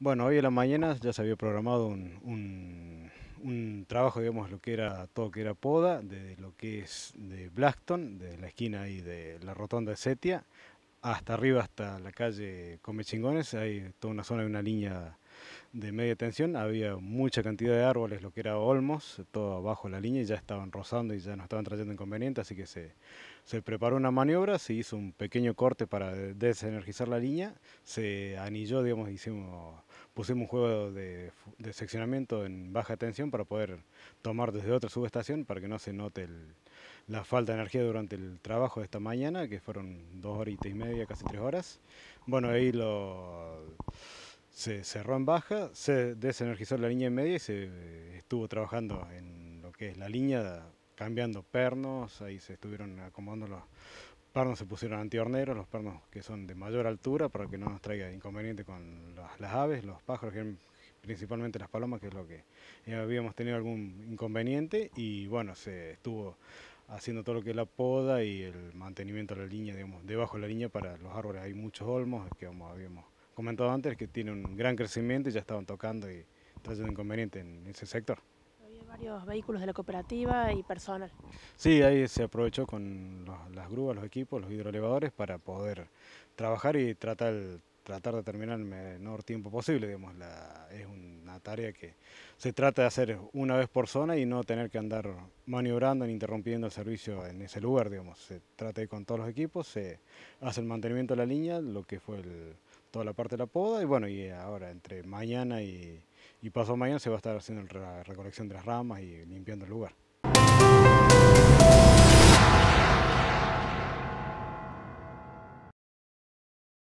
Bueno, hoy en la mañana ya se había programado un, un, un, trabajo, digamos, lo que era todo que era poda, de lo que es de Blackton, de la esquina ahí de la rotonda de Setia, hasta arriba, hasta la calle Comechingones, hay toda una zona de una línea de media tensión había mucha cantidad de árboles, lo que era olmos, todo abajo la línea, y ya estaban rozando y ya no estaban trayendo inconveniente, así que se, se preparó una maniobra, se hizo un pequeño corte para desenergizar la línea, se anilló, digamos, hicimos, pusimos un juego de, seccionamiento en baja tensión para poder tomar desde otra subestación para que no se note la falta de energía durante el trabajo de esta mañana, que fueron dos horitas y media, casi tres horas. Bueno, ahí lo se cerró en baja, se desenergizó la línea en media y se estuvo trabajando en lo que es la línea, cambiando pernos, ahí se estuvieron acomodando los pernos, se pusieron antihorneros, los pernos que son de mayor altura para que no nos traiga inconveniente con las, aves, los pájaros, principalmente las palomas, que es lo que eh, habíamos tenido algún inconveniente y bueno, se estuvo haciendo todo lo que es la poda y el mantenimiento de la línea, digamos, debajo de la línea para los árboles, hay muchos olmos que como habíamos comentado antes, que tiene un gran crecimiento y ya estaban tocando y trayendo inconveniente en ese sector. Había varios vehículos de la cooperativa y personal. Sí, ahí se aprovechó con las grúas, los equipos, los hidroelevadores para poder trabajar y tratar el tratar de terminar el menor tiempo posible. Digamos, la, es una tarea que se trata de hacer una vez por zona y no tener que andar maniobrando ni interrumpiendo el servicio en ese lugar. Digamos. Se trata de ir con todos los equipos, se hace el mantenimiento de la línea, lo que fue toda la parte de la poda y bueno, y ahora entre mañana y, y pasado mañana se va a estar haciendo la recolección de las ramas y limpiando el lugar.